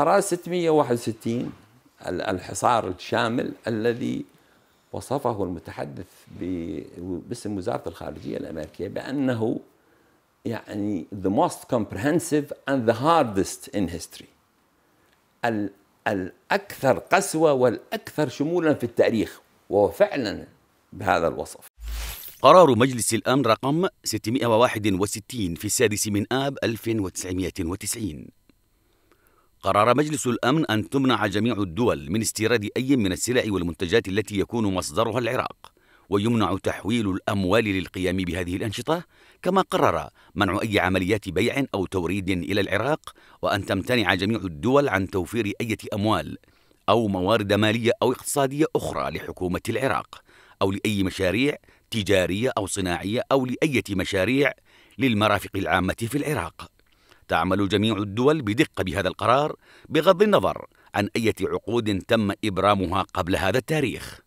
قرار 661 الحصار الشامل الذي وصفه المتحدث باسم وزارة الخارجية الأمريكية بأنه يعني the most comprehensive and the hardest in history الأكثر قسوة والأكثر شمولا في التاريخ وهو فعلا بهذا الوصف قرار مجلس الأمن رقم 661 في السادس من آب 1990 قرر مجلس الأمن أن تمنع جميع الدول من استيراد أي من السلع والمنتجات التي يكون مصدرها العراق ويمنع تحويل الأموال للقيام بهذه الأنشطة كما قرر منع أي عمليات بيع أو توريد إلى العراق وأن تمتنع جميع الدول عن توفير أي أموال أو موارد مالية أو اقتصادية أخرى لحكومة العراق أو لأي مشاريع تجارية أو صناعية أو لأية مشاريع للمرافق العامة في العراق تعمل جميع الدول بدقة بهذا القرار بغض النظر عن أية عقود تم إبرامها قبل هذا التاريخ